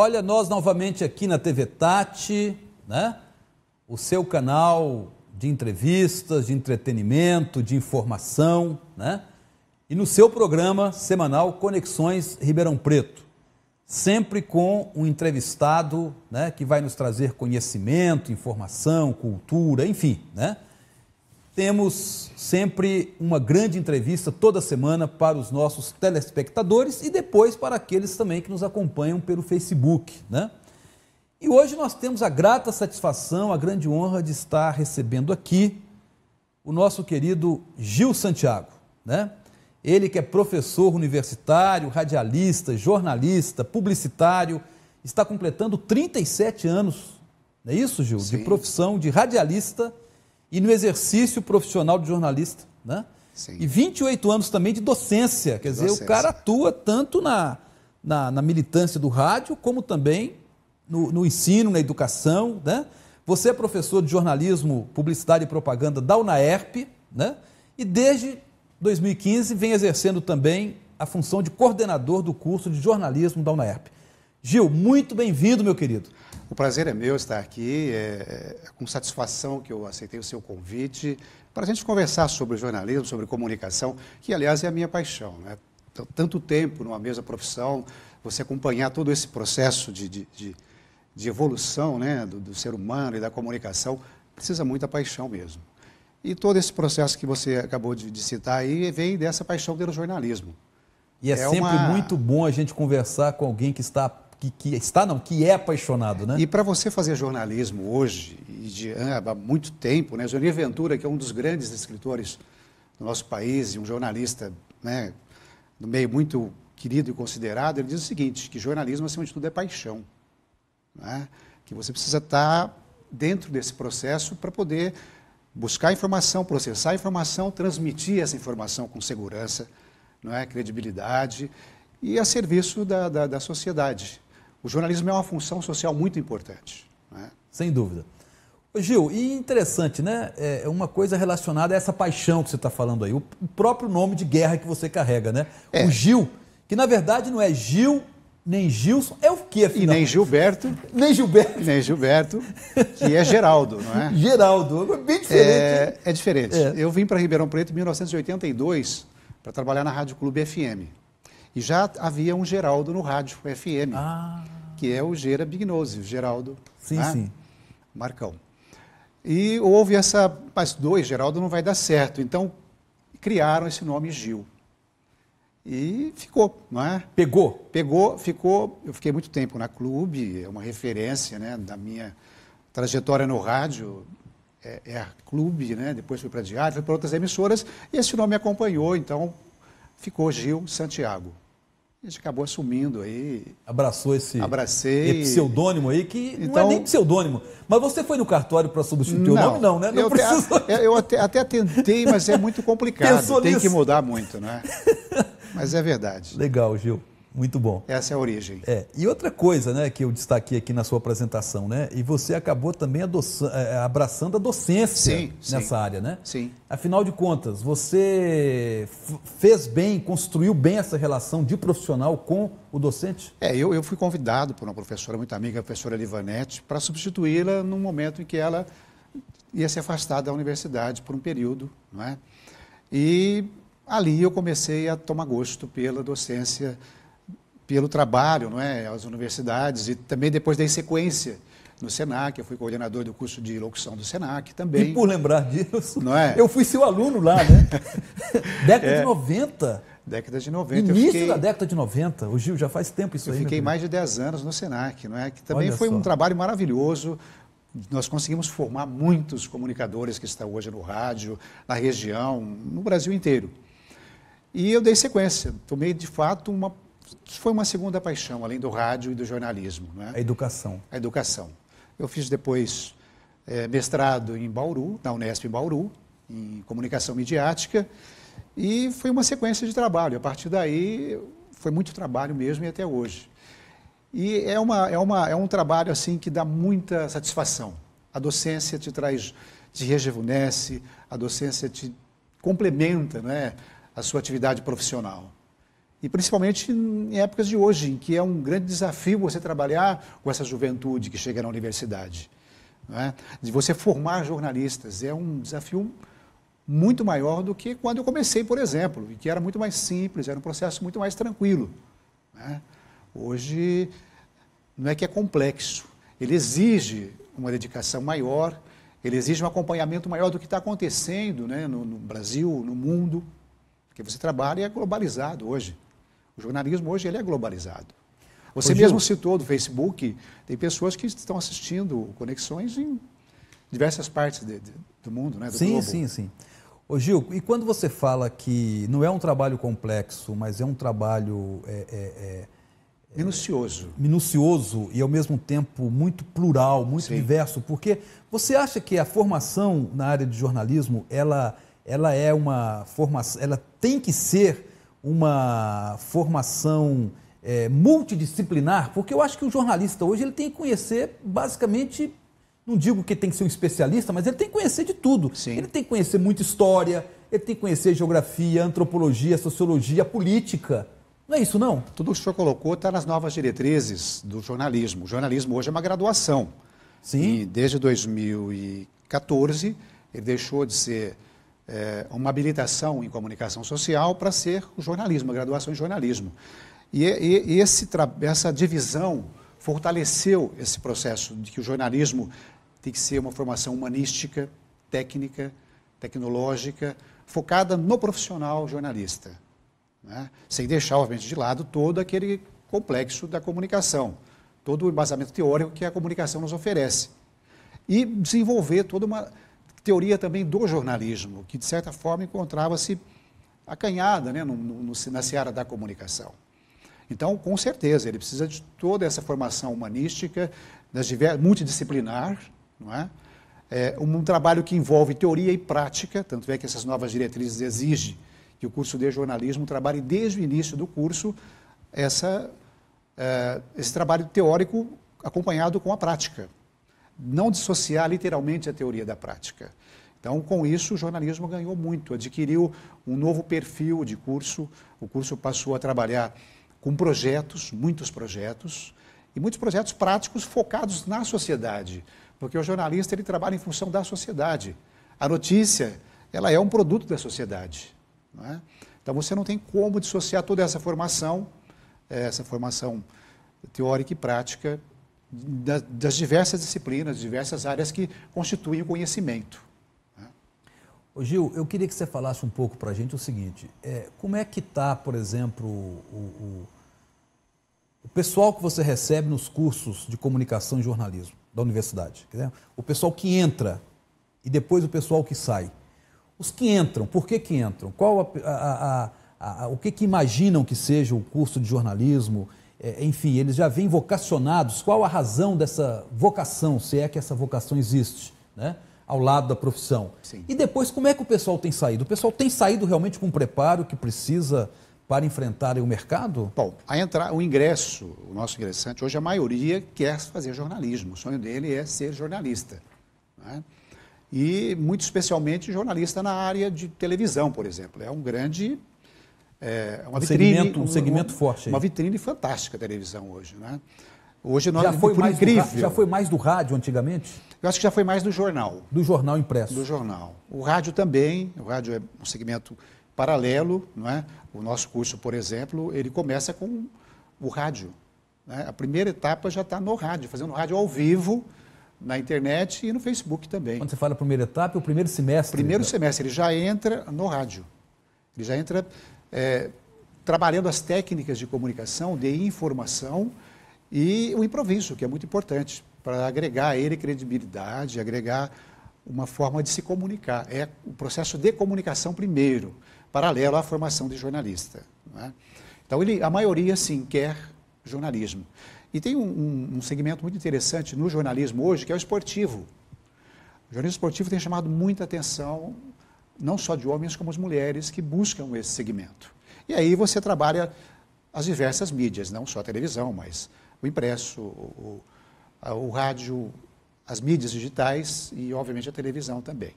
Olha, nós novamente aqui na TV Tati, né? O seu canal de entrevistas, de entretenimento, de informação, né? E no seu programa semanal Conexões Ribeirão Preto, sempre com um entrevistado, né, que vai nos trazer conhecimento, informação, cultura, enfim, né? temos sempre uma grande entrevista toda semana para os nossos telespectadores e depois para aqueles também que nos acompanham pelo Facebook, né? E hoje nós temos a grata satisfação, a grande honra de estar recebendo aqui o nosso querido Gil Santiago, né? Ele que é professor universitário, radialista, jornalista, publicitário, está completando 37 anos, não é isso, Gil? Sim. De profissão de radialista e no exercício profissional de jornalista, né? Sim. E 28 anos também de docência, quer dizer, docência. o cara atua tanto na, na, na, militância do rádio, como também no, no ensino, na educação, né? Você é professor de jornalismo, publicidade e propaganda da UNAERP, né? E desde 2015 vem exercendo também a função de coordenador do curso de jornalismo da UNAERP. Gil, muito bem-vindo, meu querido. O prazer é meu estar aqui, é, é, com satisfação que eu aceitei o seu convite para a gente conversar sobre jornalismo, sobre comunicação, que, aliás, é a minha paixão. Né? Tanto tempo numa mesma profissão, você acompanhar todo esse processo de, de, de, de evolução né, do, do ser humano e da comunicação, precisa muita paixão mesmo. E todo esse processo que você acabou de, de citar aí vem dessa paixão pelo jornalismo. E é, é sempre uma... muito bom a gente conversar com alguém que está que, que, está, não, que é apaixonado, né? E para você fazer jornalismo hoje, e de, ah, há muito tempo, né? Johnny Ventura, que é um dos grandes escritores do nosso país e um jornalista né, no meio muito querido e considerado, ele diz o seguinte, que jornalismo, acima de tudo, é paixão. Né? Que você precisa estar tá dentro desse processo para poder buscar informação, processar informação, transmitir essa informação com segurança, não é? credibilidade e a serviço da, da, da sociedade o jornalismo é uma função social muito importante. Né? Sem dúvida. Gil, e interessante, né? É, é uma coisa relacionada a essa paixão que você está falando aí, o próprio nome de guerra que você carrega, né? É. O Gil, que na verdade não é Gil nem Gilson, é o quê, afinal? E nem Gilberto. Nem Gilberto. Nem Gilberto, que é Geraldo, não é? Geraldo, é bem diferente. É, é diferente. É. Eu vim para Ribeirão Preto em 1982 para trabalhar na Rádio Clube FM. E já havia um Geraldo no rádio FM, ah. que é o Gera Bignose, o Geraldo. Sim, né? sim. Marcão. E houve essa, mas dois, Geraldo não vai dar certo. Então, criaram esse nome Gil. E ficou, não é? Pegou? Pegou, ficou. Eu fiquei muito tempo na Clube, é uma referência né, da minha trajetória no rádio. É, é a Clube, né? depois fui para a Diário, fui para outras emissoras. E esse nome me acompanhou, então ficou Gil Santiago. A gente acabou assumindo aí. Abraçou esse, abracei, esse pseudônimo aí, que então, não é então nem pseudônimo. Mas você foi no cartório para substituir não, o nome, não, né? Não eu precisou. Até, eu até, até tentei, mas é muito complicado. Pensou Tem nisso? que mudar muito, né? Mas é verdade. Legal, Gil. Muito bom. Essa é a origem. É. E outra coisa né, que eu destaquei aqui na sua apresentação, né? E você acabou também é, abraçando a docência sim, nessa sim. área, né? Sim. Afinal de contas, você fez bem, construiu bem essa relação de profissional com o docente? É, eu, eu fui convidado por uma professora muito amiga, a professora Livanete, para substituí-la num momento em que ela ia se afastar da universidade por um período, não é? E ali eu comecei a tomar gosto pela docência pelo trabalho, não é, às universidades e também depois dei sequência no Senac, eu fui coordenador do curso de locução do Senac também. E por lembrar disso, não é? eu fui seu aluno lá, né? década é. de 90. Década de 90. Início fiquei... da década de 90. O Gil já faz tempo isso eu aí. Eu fiquei mais de 10 anos no Senac, não é? Que também Olha foi só. um trabalho maravilhoso. Nós conseguimos formar muitos comunicadores que estão hoje no rádio, na região, no Brasil inteiro. E eu dei sequência. Tomei, de fato, uma foi uma segunda paixão, além do rádio e do jornalismo. Né? A educação. A educação. Eu fiz depois é, mestrado em Bauru, na Unesp em Bauru, em comunicação midiática, e foi uma sequência de trabalho. A partir daí, foi muito trabalho mesmo e até hoje. E é, uma, é, uma, é um trabalho assim que dá muita satisfação. A docência te traz, te rejuvenesce, a docência te complementa né, a sua atividade profissional. E principalmente em épocas de hoje, em que é um grande desafio você trabalhar com essa juventude que chega na universidade. Né? De você formar jornalistas. É um desafio muito maior do que quando eu comecei, por exemplo, e que era muito mais simples, era um processo muito mais tranquilo. Né? Hoje, não é que é complexo, ele exige uma dedicação maior, ele exige um acompanhamento maior do que está acontecendo né? no, no Brasil, no mundo, porque você trabalha é globalizado hoje. O jornalismo hoje ele é globalizado. Você Ô, mesmo citou do Facebook, tem pessoas que estão assistindo conexões em diversas partes de, de, do mundo, né? Do sim, globo. sim, sim. Ô Gil, e quando você fala que não é um trabalho complexo, mas é um trabalho é, é, é, é Minucioso. minucioso e, ao mesmo tempo, muito plural, muito Sim. diverso, porque você acha que a formação na área de jornalismo, ela, ela é uma formação, ela tem que ser uma formação é, multidisciplinar, porque eu acho que o jornalista hoje ele tem que conhecer basicamente, não digo que tem que ser um especialista, mas ele tem que conhecer de tudo. Sim. Ele tem que conhecer muita história, ele tem que conhecer geografia, antropologia, sociologia, política. Não é isso, não? Tudo o que o senhor colocou está nas novas diretrizes do jornalismo. O jornalismo hoje é uma graduação. Sim. E desde 2014, ele deixou de ser é, uma habilitação em comunicação social para ser jornalismo, graduação em jornalismo. E, e, e esse, essa divisão fortaleceu esse processo de que o jornalismo tem que ser uma formação humanística, técnica, tecnológica, focada no profissional jornalista, né? sem deixar, obviamente, de lado todo aquele complexo da comunicação, todo o embasamento teórico que a comunicação nos oferece. E desenvolver toda uma teoria também do jornalismo, que de certa forma encontrava-se acanhada né, no, no, na seara da comunicação. Então, com certeza, ele precisa de toda essa formação humanística, multidisciplinar, não é? é? um trabalho que envolve teoria e prática, tanto é que essas novas diretrizes exigem que o curso de jornalismo trabalhe desde o início do curso essa, é, esse trabalho teórico acompanhado com a prática não dissociar literalmente a teoria da prática. Então, com isso, o jornalismo ganhou muito, adquiriu um novo perfil de curso. O curso passou a trabalhar com projetos, muitos projetos, e muitos projetos práticos focados na sociedade, porque o jornalista ele trabalha em função da sociedade. A notícia, ela é um produto da sociedade. É? Então, você não tem como dissociar toda essa formação, eh, essa formação teórica e prática, das, das diversas disciplinas, diversas áreas que constituem o conhecimento. Ô Gil, eu queria que você falasse um pouco para a gente o seguinte: é, como é que está, por exemplo, o, o, o, pessoal que você recebe nos cursos de comunicação e jornalismo da universidade? o pessoal que entra e depois o pessoal que sai. Os que entram, por que que entram? Qual a, a, a, o que, que imaginam que seja o curso de jornalismo? É, enfim, eles já vêm vocacionados. Qual a razão dessa vocação, se é que essa vocação existe, né? ao lado da profissão? Sim. E depois, como é que o pessoal tem saído? O pessoal tem saído realmente com o preparo que precisa para enfrentarem o mercado? Bom, a entrar, o ingresso, o nosso ingressante, hoje a maioria quer fazer jornalismo. O sonho dele é ser jornalista. Né? E muito especialmente jornalista na área de televisão, por exemplo. É um grande é uma um vitrine, segmento, um, segmento forte. Aí. Uma vitrine fantástica da televisão hoje, né? Hoje nós, já foi por mais incrível. Do, já foi mais do rádio antigamente? Eu acho que já foi mais do jornal. Do jornal impresso. Do jornal. O rádio também, o rádio é um segmento paralelo, não é? O nosso curso, por exemplo, ele começa com o rádio. Né? A primeira etapa já está no rádio, fazendo rádio ao vivo, na internet e no Facebook também. Quando você fala primeira etapa, é o primeiro semestre? Primeiro semestre, ele já entra no rádio. Ele já entra é, trabalhando as técnicas de comunicação, de informação e o improviso, que é muito importante, para agregar a ele credibilidade, agregar uma forma de se comunicar. É o processo de comunicação primeiro, paralelo à formação de jornalista. Né? Então, ele, a maioria, sim, quer jornalismo. E tem um, um, um, segmento muito interessante no jornalismo hoje, que é o esportivo. O jornalismo esportivo tem chamado muita atenção não só de homens como de mulheres que buscam esse segmento. E aí você trabalha as diversas mídias, não só a televisão, mas o impresso, o, o, o rádio, as mídias digitais e, obviamente, a televisão também.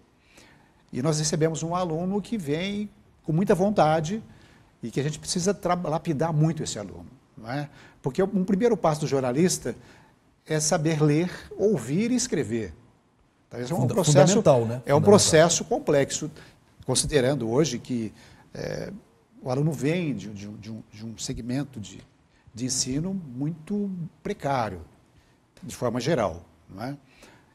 E nós recebemos um aluno que vem com muita vontade e que a gente precisa lapidar muito esse aluno. É? Porque um primeiro passo do jornalista é saber ler, ouvir e escrever. Talvez tá é um processo, né? É um processo complexo considerando hoje que é, o aluno vem de, de, de, um, de um segmento de, de ensino muito precário, de forma geral. Não é?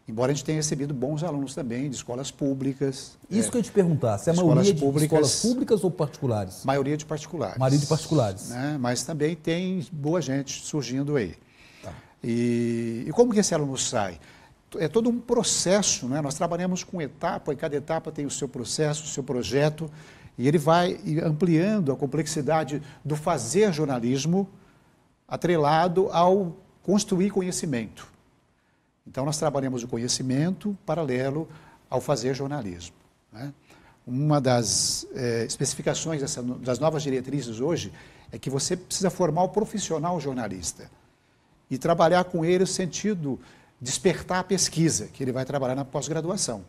Embora a gente tenha recebido bons alunos também de escolas públicas. É, Isso é, que eu ia te perguntar, se é a maioria de públicas, escolas públicas ou particulares? Maioria de particulares. Maioria de particulares. Né? Mas também tem boa gente surgindo aí. Tá. E, e como que esse aluno sai? é todo um processo, né? nós trabalhamos com etapa, e cada etapa tem o seu processo, o seu projeto, e ele vai ampliando a complexidade do fazer jornalismo atrelado ao construir conhecimento. Então, nós trabalhamos o conhecimento paralelo ao fazer jornalismo. Né? Uma das é, especificações dessa, das novas diretrizes hoje é que você precisa formar o profissional jornalista e trabalhar com ele no sentido despertar a pesquisa, que ele vai trabalhar na pós-graduação.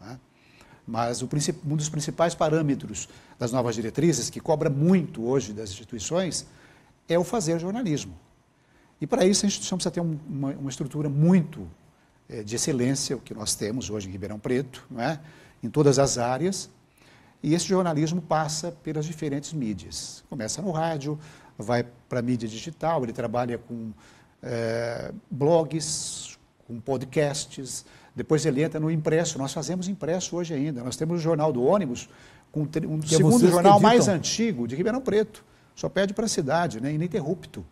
Né? Mas o, um dos principais parâmetros das novas diretrizes, que cobra muito hoje das instituições, é o fazer jornalismo. E para isso a instituição precisa ter um, uma, uma, estrutura muito é, de excelência, o que nós temos hoje em Ribeirão Preto, não é? em todas as áreas. E esse jornalismo passa pelas diferentes mídias. Começa no rádio, vai para a mídia digital, ele trabalha com é, blogs, com podcasts. Depois ele entra no impresso. Nós fazemos impresso hoje ainda. Nós temos o Jornal do Ônibus, com um que é segundo jornal mais antigo de Ribeirão Preto. Só pede para a cidade, né? ininterrupto.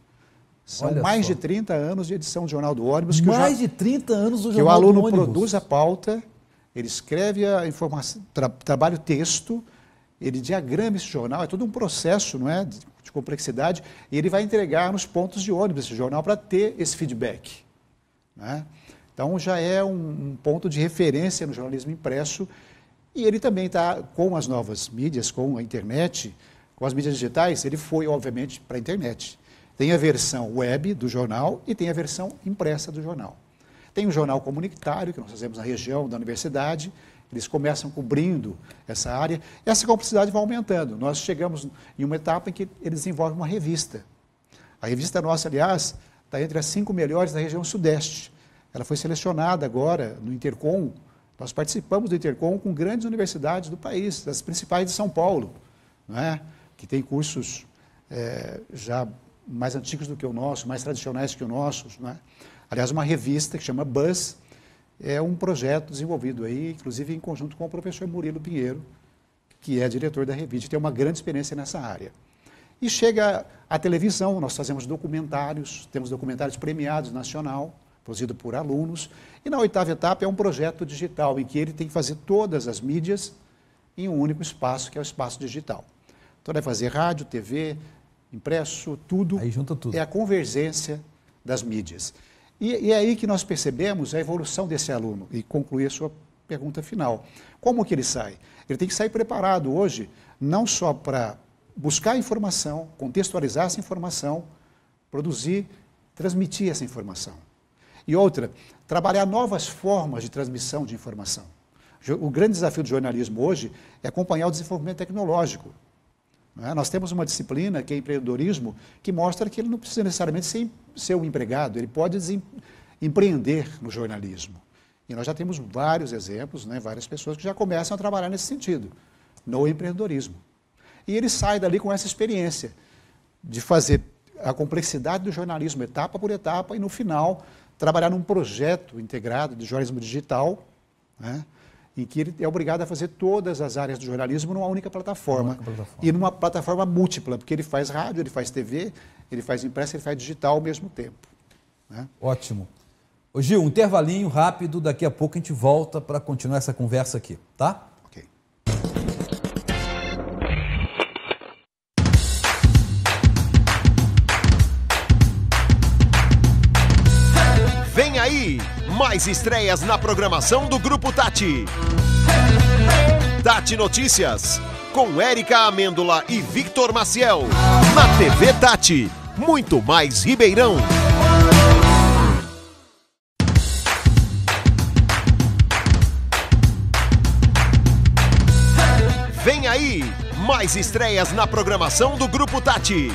São Olha mais só. de 30 anos de edição do Jornal do Ônibus. Que mais de 30 anos do Jornal do Ônibus. Que o aluno produz a pauta, ele escreve a informação, tra, trabalha o texto, ele diagrama esse jornal, é todo um processo não é, de, de complexidade, e ele vai entregar nos pontos de ônibus esse jornal para ter esse feedback. Né? Então já é um, um ponto de referência no jornalismo impresso e ele também está com as novas mídias, com a internet, com as mídias digitais, ele foi obviamente para a internet. Tem a versão web do jornal e tem a versão impressa do jornal. Tem o jornal comunitário, que nós fazemos na região da universidade, eles começam cobrindo essa área. Essa complexidade vai aumentando. Nós chegamos em uma etapa em que eles desenvolvem uma revista. A revista nossa, aliás, está entre as cinco melhores da região sudeste. Ela foi selecionada agora no Intercom. Nós participamos do Intercom com grandes universidades do país, das principais de São Paulo, né? que tem cursos é, já mais antigos do que o nosso, mais tradicionais que o nosso. Né? Aliás, uma revista que chama Buzz é um projeto desenvolvido aí, inclusive em conjunto com o professor Murilo Pinheiro, que é diretor da revista, tem uma grande experiência nessa área. E chega à televisão, nós fazemos documentários, temos documentários premiados nacional, produzido por alunos. E na oitava etapa é um projeto digital, em que ele tem que fazer todas as mídias em um único espaço, que é o espaço digital. Então, ele vai fazer rádio, TV, impresso, tudo. Aí junta tudo. É a convergência das mídias. E, e é aí que nós percebemos a evolução desse aluno e concluir a sua pergunta final. Como que ele sai? Ele tem que sair preparado hoje, não só para buscar informação, contextualizar essa informação, produzir, transmitir essa informação. E outra, trabalhar novas formas de transmissão de informação. O grande desafio do jornalismo hoje é acompanhar o desenvolvimento tecnológico. É? Nós temos uma disciplina, que é empreendedorismo, que mostra que ele não precisa necessariamente ser, ser um empregado, ele pode empreender no jornalismo. E nós já temos vários exemplos, né, várias pessoas que já começam a trabalhar nesse sentido, no empreendedorismo. E ele sai dali com essa experiência de fazer a complexidade do jornalismo etapa por etapa e no final trabalhar num projeto integrado de jornalismo digital, né, em que ele é obrigado a fazer todas as áreas do jornalismo numa única plataforma, única plataforma. E numa plataforma múltipla, porque ele faz rádio, ele faz TV, ele faz impressa, ele faz digital ao mesmo tempo. Né? Ótimo. Ô Gil, um intervalinho rápido, daqui a pouco a gente volta para continuar essa conversa aqui, tá? Mais estreias na programação do Grupo Tati. Tati Notícias, com Érica Amêndola e Victor Maciel. Na TV Tati, muito mais Ribeirão. Vem aí, mais estreias na programação do Grupo Tati.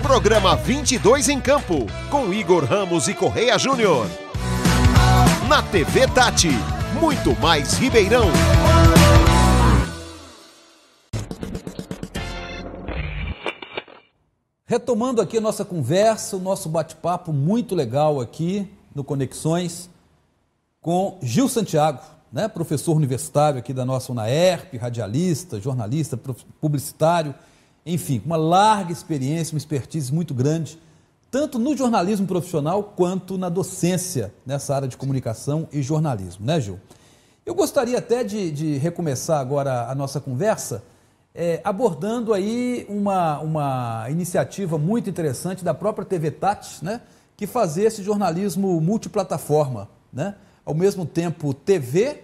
Programa 22 em Campo, com Igor Ramos e Correia Júnior na TV Tati. Muito mais Ribeirão. Retomando aqui a nossa conversa, o nosso bate-papo muito legal aqui no Conexões com Gil Santiago, né, professor universitário aqui da nossa UNAERP, radialista, jornalista, publicitário, enfim, uma larga experiência, uma expertise muito grande tanto no jornalismo profissional quanto na docência, nessa área de comunicação e jornalismo, né, Gil? Eu gostaria até de, de recomeçar agora a nossa conversa é, abordando aí uma, uma iniciativa muito interessante da própria TV Tati, né? Que fazer esse jornalismo multiplataforma, né? Ao mesmo tempo TV, é,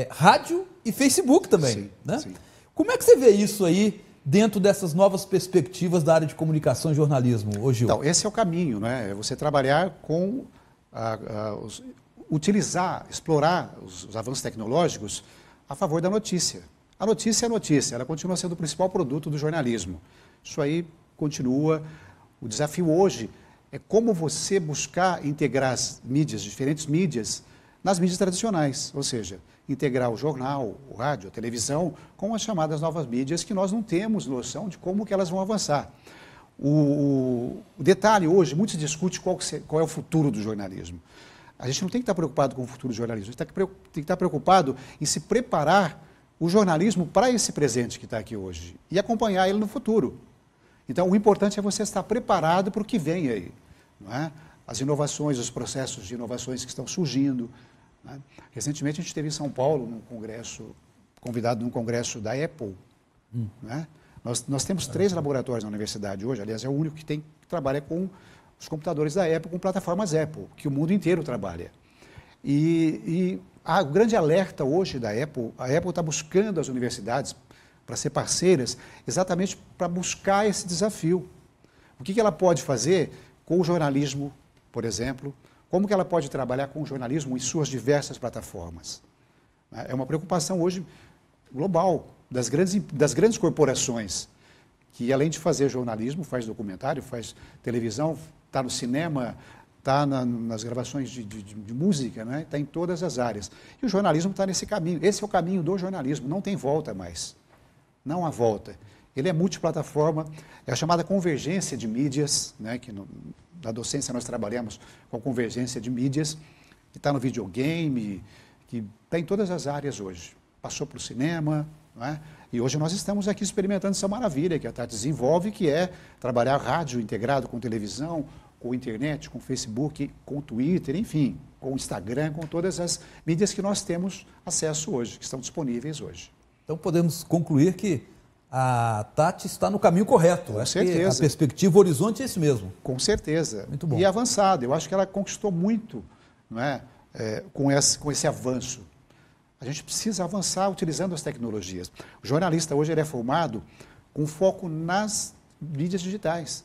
eh, rádio e Facebook também, sim, né? Sim. Como é que você vê isso aí dentro dessas novas perspectivas da área de comunicação e jornalismo, ô Gil? Então, esse é o caminho, né? É você trabalhar com, a, a, os, utilizar, explorar os, os avanços tecnológicos a favor da notícia. A notícia é notícia, ela continua sendo o principal produto do jornalismo. Isso aí continua. O desafio hoje é como você buscar integrar as mídias, diferentes mídias, nas mídias tradicionais, ou seja, integrar o jornal, o rádio, a televisão com as chamadas novas mídias que nós não temos noção de como que elas vão avançar. O, o detalhe hoje, muito se discute qual, se, qual é o futuro do jornalismo. A gente não tem que estar preocupado com o futuro do jornalismo, a gente tá tem que estar preocupado em se preparar o jornalismo para esse presente que está aqui hoje e acompanhar ele no futuro. Então, o importante é você estar preparado para o que vem aí. Não é? As inovações, os processos de inovações que estão surgindo, né? Recentemente a gente teve em São Paulo um congresso, convidado num congresso da Apple. Hum. Né? Nós, nós temos três laboratórios na universidade hoje, aliás, é o único que tem que trabalha com os computadores da Apple, com plataformas Apple, que o mundo inteiro trabalha. E, e a grande alerta hoje da Apple, a Apple está buscando as universidades para ser parceiras, exatamente para buscar esse desafio. O que, que ela pode fazer com o jornalismo, por exemplo, como que ela pode trabalhar com o jornalismo em suas diversas plataformas? É uma preocupação hoje global das grandes, das grandes corporações, que além de fazer jornalismo, faz documentário, faz televisão, está no cinema, está na, nas gravações de, de, de música, está né? Tá em todas as áreas. E o jornalismo está nesse caminho. Esse é o caminho do jornalismo, não tem volta mais. Não há volta. Ele é multiplataforma, é a chamada convergência de mídias, né? que no, da docência nós trabalhamos com a convergência de mídias, que está no videogame, que está em todas as áreas hoje. Passou para o cinema, não é? E hoje nós estamos aqui experimentando essa maravilha que a TAT desenvolve, que é trabalhar rádio integrado com televisão, com internet, com Facebook, com Twitter, enfim, com Instagram, com todas as mídias que nós temos acesso hoje, que estão disponíveis hoje. Então podemos concluir que a Tati está no caminho correto. Com acho certeza. a perspectiva, o horizonte é esse mesmo. Com certeza. Muito bom. E avançado. Eu acho que ela conquistou muito não é? é com, esse, com esse avanço. A gente precisa avançar utilizando as tecnologias. O jornalista hoje ele é formado com foco nas mídias digitais.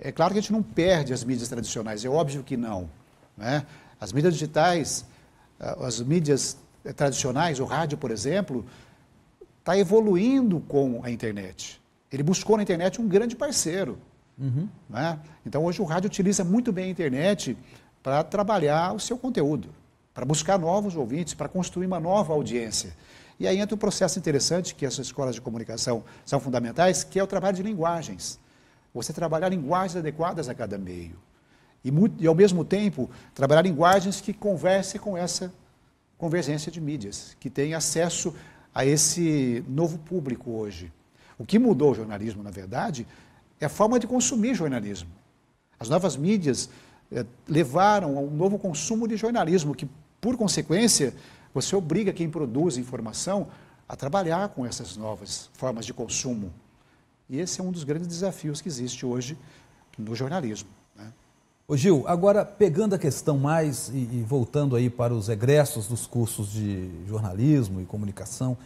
É claro que a gente não perde as mídias tradicionais, é óbvio que não. Né? As mídias digitais, as mídias tradicionais, o rádio, por exemplo, está evoluindo com a internet. Ele buscou na internet um grande parceiro. Uhum. Né? Então, hoje o rádio utiliza muito bem a internet para trabalhar o seu conteúdo, para buscar novos ouvintes, para construir uma nova audiência. E aí entra um processo interessante que essas escolas de comunicação são fundamentais, que é o trabalho de linguagens. Você trabalhar linguagens adequadas a cada meio. E, muito, e ao mesmo tempo, trabalhar linguagens que conversem com essa convergência de mídias, que tenham acesso a esse novo público hoje. O que mudou o jornalismo, na verdade, é a forma de consumir jornalismo. As novas mídias eh, levaram a um novo consumo de jornalismo, que, por consequência, você obriga quem produz informação a trabalhar com essas novas formas de consumo. E esse é um dos grandes desafios que existe hoje no jornalismo. Ô Gil, agora pegando a questão mais e, e, voltando aí para os egressos dos cursos de jornalismo e comunicação,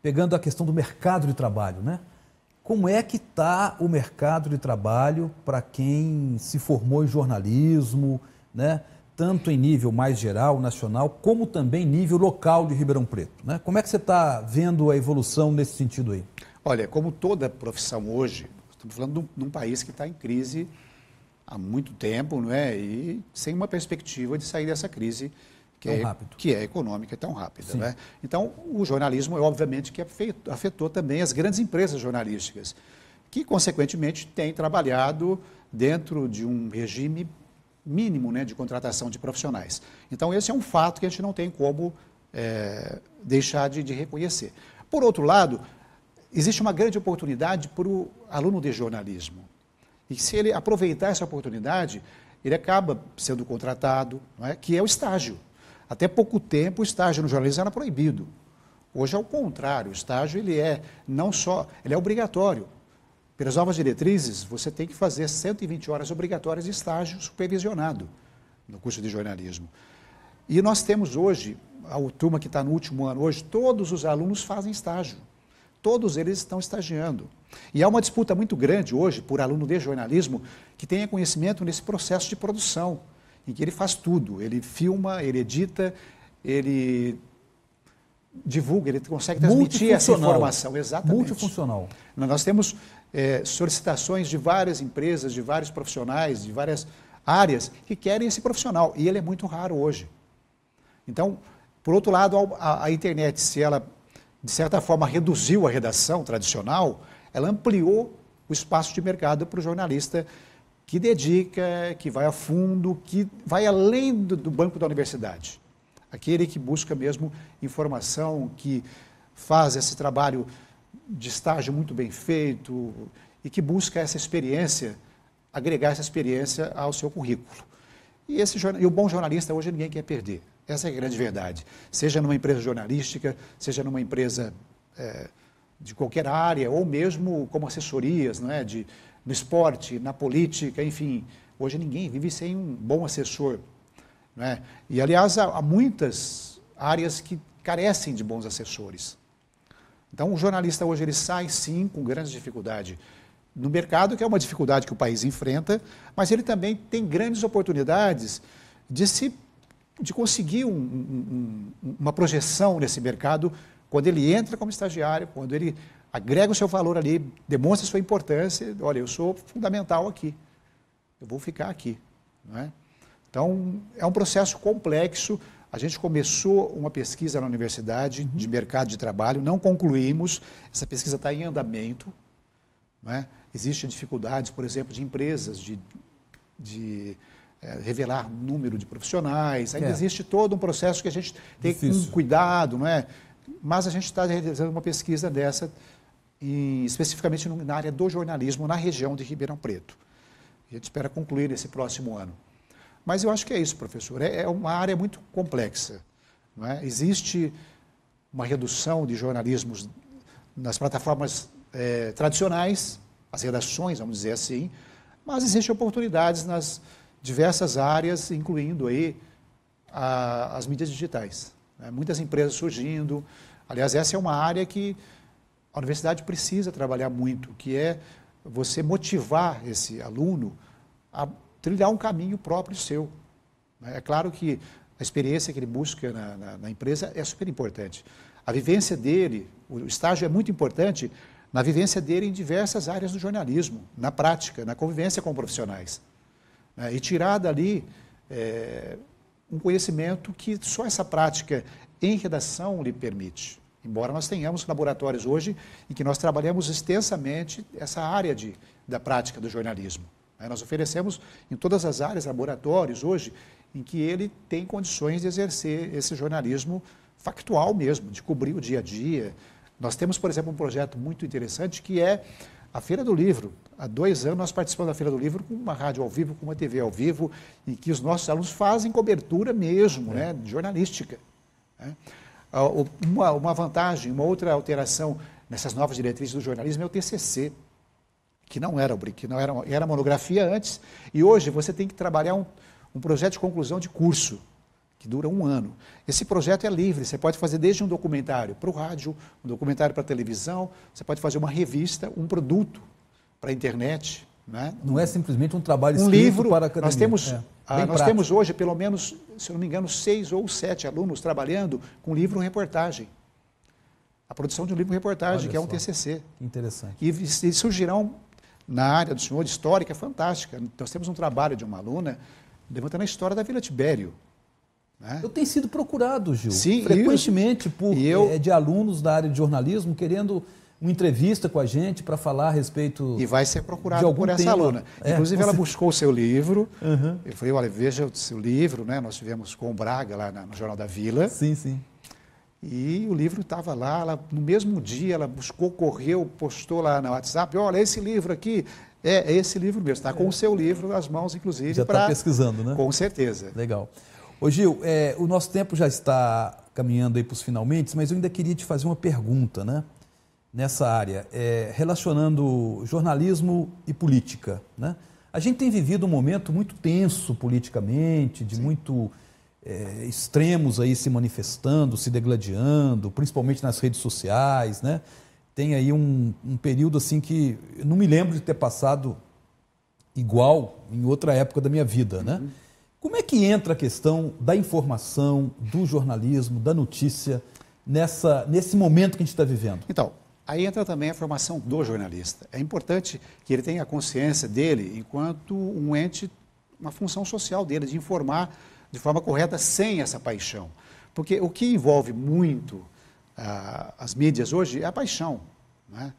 pegando a questão do mercado de trabalho, né? Como é que está o mercado de trabalho para quem se formou em jornalismo, né? tanto em nível mais geral, nacional, como também nível local de Ribeirão Preto. Né? Como é que você está vendo a evolução nesse sentido aí? Olha, como toda profissão hoje, estamos falando de um, de um país que está em crise há muito tempo, não é? E sem uma perspectiva de sair dessa crise que, é, que é econômica tão rápida. Né? Então, o jornalismo, é, obviamente, que afetou, afetou também as grandes empresas jornalísticas, que, consequentemente, têm trabalhado dentro de um regime mínimo né, de contratação de profissionais. Então, esse é um fato que a gente não tem como é, deixar de, de reconhecer. Por outro lado, existe uma grande oportunidade para o aluno de jornalismo. E se ele aproveitar essa oportunidade, ele acaba sendo contratado, é? que é o estágio. Até pouco tempo, o estágio no jornalismo era proibido. Hoje é o contrário, o estágio ele é não só, ele é obrigatório. Pelas novas diretrizes, você tem que fazer 120 horas obrigatórias de estágio supervisionado no curso de jornalismo. E nós temos hoje, a turma que está no último ano hoje, todos os alunos fazem estágio. Todos eles estão estagiando. E há uma disputa muito grande hoje por aluno de jornalismo que tenha conhecimento nesse processo de produção, em que ele faz tudo. Ele filma, ele edita, ele divulga, ele consegue transmitir essa informação. Exatamente. Multifuncional. Nós temos é, solicitações de várias empresas, de vários profissionais, de várias áreas que querem esse profissional. E ele é muito raro hoje. Então, por outro lado, a, a internet, se ela, de certa forma, reduziu a redação tradicional, ela ampliou o espaço de mercado para o jornalista que dedica, que vai a fundo, que vai além do, banco da universidade. Aquele que busca mesmo informação, que faz esse trabalho de estágio muito bem feito e que busca essa experiência, agregar essa experiência ao seu currículo. E, esse, e o bom jornalista hoje ninguém quer perder. Essa é a grande verdade. Seja numa empresa jornalística, seja numa empresa é, de qualquer área, ou mesmo como assessorias, né, de, no esporte, na política, enfim. Hoje ninguém vive sem um bom assessor. é. E, aliás, há, há muitas áreas que carecem de bons assessores. Então, o jornalista hoje ele sai, sim, com grande dificuldade no mercado, que é uma dificuldade que o país enfrenta, mas ele também tem grandes oportunidades de se de conseguir um, um, uma projeção nesse mercado quando ele entra como estagiário, quando ele agrega o seu valor ali, demonstra a sua importância, olha, eu sou fundamental aqui, eu vou ficar aqui. Não é? Então, é um processo complexo. A gente começou uma pesquisa na universidade uhum. de mercado de trabalho, não concluímos, essa pesquisa está em andamento. é? Existem dificuldades, por exemplo, de empresas de, de é, revelar número de profissionais, ainda é. existe todo um processo que a gente tem Difícil. um cuidado, não é? Mas a gente está realizando uma pesquisa dessa, em, especificamente na área do jornalismo, na região de Ribeirão Preto. A gente espera concluir nesse próximo ano. Mas eu acho que é isso, professor. É, é uma área muito complexa. É? Existe uma redução de jornalismos nas plataformas é, tradicionais, as redações, vamos dizer assim, mas existem oportunidades nas diversas áreas, incluindo aí a, as mídias digitais. Né? Muitas empresas surgindo. Aliás, essa é uma área que a universidade precisa trabalhar muito, que é você motivar esse aluno a trilhar um caminho próprio seu. Né. É claro que a experiência que ele busca na, na, na empresa é super importante. A vivência dele, o estágio é muito importante na vivência dele em diversas áreas do jornalismo, na prática, na convivência com profissionais. Né. E tirar dali eh, um conhecimento que só essa prática em redação lhe permite. Embora nós tenhamos laboratórios hoje em que nós trabalhamos extensamente essa área de, da prática do jornalismo. Né? Nós oferecemos em todas as áreas laboratórios hoje em que ele tem condições de exercer esse jornalismo factual mesmo, de cobrir o dia a dia. Nós temos, por exemplo, um projeto muito interessante que é a Feira do Livro. Há dois anos nós participamos da Feira do Livro com uma rádio ao vivo, com uma TV ao vivo, em que os nossos alunos fazem cobertura mesmo, é. né, jornalística. Né? Ah, uma, uma vantagem, uma outra alteração nessas novas diretrizes do jornalismo é o TCC, que não era, o que não era, era monografia antes, e hoje você tem que trabalhar um, um projeto de conclusão de curso que dura um ano. Esse projeto é livre, você pode fazer desde um documentário para o rádio, um documentário para a televisão, você pode fazer uma revista, um produto para a internet. Né? Não é simplesmente um trabalho um livro, para a academia. Nós temos, é, ah, nós temos hoje, pelo menos, se eu não me engano, seis ou sete alunos trabalhando com livro-reportagem. A produção de um livro-reportagem, que é um TCC. Que interessante. E, e surgirão, na área do senhor, de histórica fantástica. Nós temos um trabalho de uma aluna levantando a história da Vila Tibério. Né? Eu tenho sido procurado, Gil, Sim, frequentemente eu, por eu, é, de alunos da área de jornalismo querendo uma entrevista com a gente para falar a respeito. E vai ser procurado. por essa tema. aluna. É, Inclusive, ela buscou o seu livro. Uhum. Eu falei, olha, veja o seu livro, né? Nós tivemos com o Braga lá no Jornal da Vila. Sim, sim. E o livro estava lá, ela, no mesmo dia, ela buscou, correu, postou lá no WhatsApp, olha, esse livro aqui, é, é esse livro mesmo, está com é. o seu livro nas mãos, inclusive. Já está pesquisando, né? Com certeza. Legal. Ô Gil, é, o nosso tempo já está caminhando aí para os finalmente, mas eu ainda queria te fazer uma pergunta, né? Nessa área, é, relacionando jornalismo e política, né? A gente tem vivido um momento muito tenso politicamente, de Sim. muito é, extremos aí se manifestando, se degladiando, principalmente nas redes sociais, né? Tem aí um, um período assim que não me lembro de ter passado igual em outra época da minha vida, né? uhum. né? Como é que entra a questão da informação, do jornalismo, da notícia nessa, nesse momento que a gente está vivendo? Então, aí entra também a formação do jornalista. É importante que ele tenha a consciência dele enquanto um ente, uma função social dele, de informar de forma correta sem essa paixão. Porque o que envolve muito ah, as mídias hoje é a paixão, né?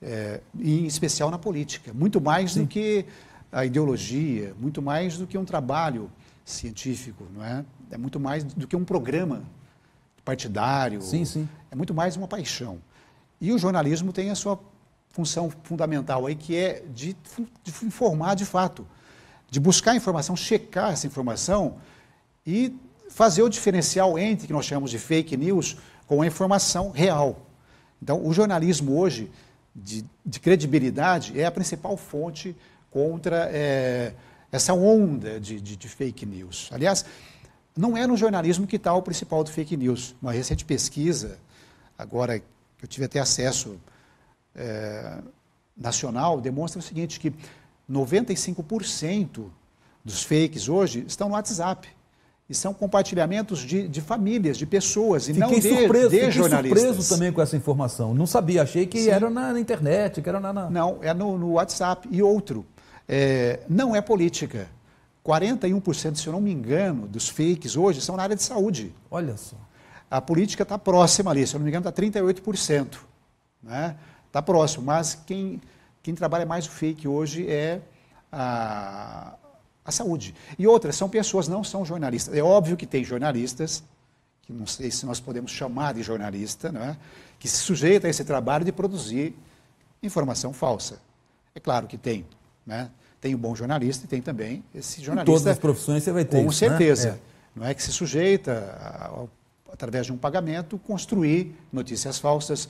É, é em especial na política, muito mais Sim. do que a ideologia, muito mais do que um trabalho científico, não é? É muito mais do que um programa partidário. Sim, sim. É muito mais uma paixão. E o jornalismo tem a sua função fundamental aí, que é de, de informar de fato, de buscar informação, checar essa informação e fazer o diferencial entre que nós chamamos de fake news com a informação real. Então, o jornalismo hoje de, de credibilidade é a principal fonte contra é, essa onda de, de, de fake news. Aliás, não é no jornalismo que está o principal do fake news. Uma recente pesquisa, agora que eu tive até acesso é, nacional, demonstra o seguinte, que 95% dos fakes hoje estão no WhatsApp. E são compartilhamentos de, de famílias, de pessoas, e fiquei não de, surpreso, de jornalistas. surpreso também com essa informação. Não sabia, achei que Sim. era na, na internet, que era na... na... Não, é no, no WhatsApp. E outro, é, não é política. 41%, se eu não me engano, dos fakes hoje são na área de saúde. Olha só. A política está próxima ali, se eu não me engano, está 38%. Né? Está próximo, mas quem, quem trabalha mais o fake hoje é a, a saúde. E outras, são pessoas, não são jornalistas. É óbvio que tem jornalistas, que não sei se nós podemos chamar de jornalista, né? que se sujeita a esse trabalho de produzir informação falsa. É claro que tem. Né? Tem o um bom jornalista e tem também esse jornalista. Em todas as profissões você vai ter. Com isso, né? certeza. Né? É. Não é que se sujeita, a, a, através de um pagamento, construir notícias falsas.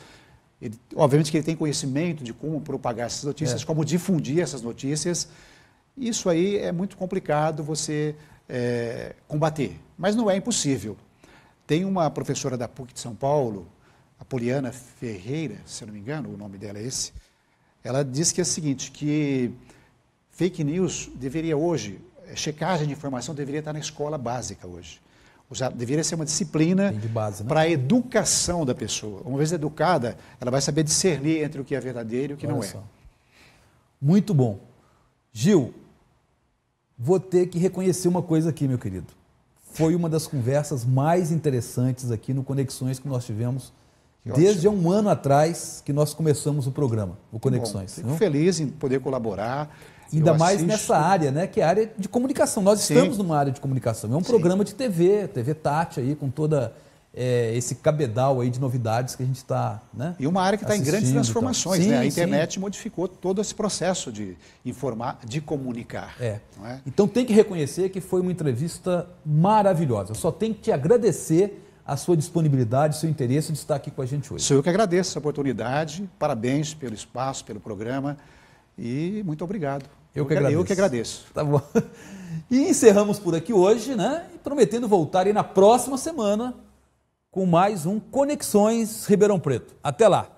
Ele, obviamente que ele tem conhecimento de como propagar essas notícias, é. como difundir essas notícias. Isso aí é muito complicado você é, combater, mas não é impossível. Tem uma professora da PUC de São Paulo, a Poliana Ferreira, se eu não me engano, o nome dela é esse. Ela diz que é o seguinte, que Fake news deveria hoje, eh, checagem de informação deveria estar na escola básica hoje. Usar, deveria ser uma disciplina né? para a educação da pessoa. Uma vez educada, ela vai saber discernir entre o que é verdadeiro e o que Olha não é. Só. Muito bom. Gil, vou ter que reconhecer uma coisa aqui, meu querido. Foi uma das conversas mais interessantes aqui no Conexões que nós tivemos que desde ótimo. um ano atrás que nós começamos o programa, o Conexões. Bom, fico feliz em poder colaborar. Ainda eu mais assisto... nessa área, né? Que é a área de comunicação. Nós Sim. estamos numa área de comunicação. É um Sim. programa de TV, TV Tati aí, com toda é, esse cabedal aí de novidades que a gente está. Né, e uma área que está em grandes transformações, sim, né? A internet sim. modificou todo esse processo de informar, de comunicar. É. é. Então tem que reconhecer que foi uma entrevista maravilhosa. Eu só tenho que te agradecer a sua disponibilidade, seu interesse de estar aqui com a gente hoje. Sou eu que agradeço a oportunidade, parabéns pelo espaço, pelo programa e muito obrigado. Eu que agradeço. Eu que agradeço. Tá bom. E encerramos por aqui hoje, né? Prometendo voltar aí na próxima semana com mais um Conexões Ribeirão Preto. Até lá!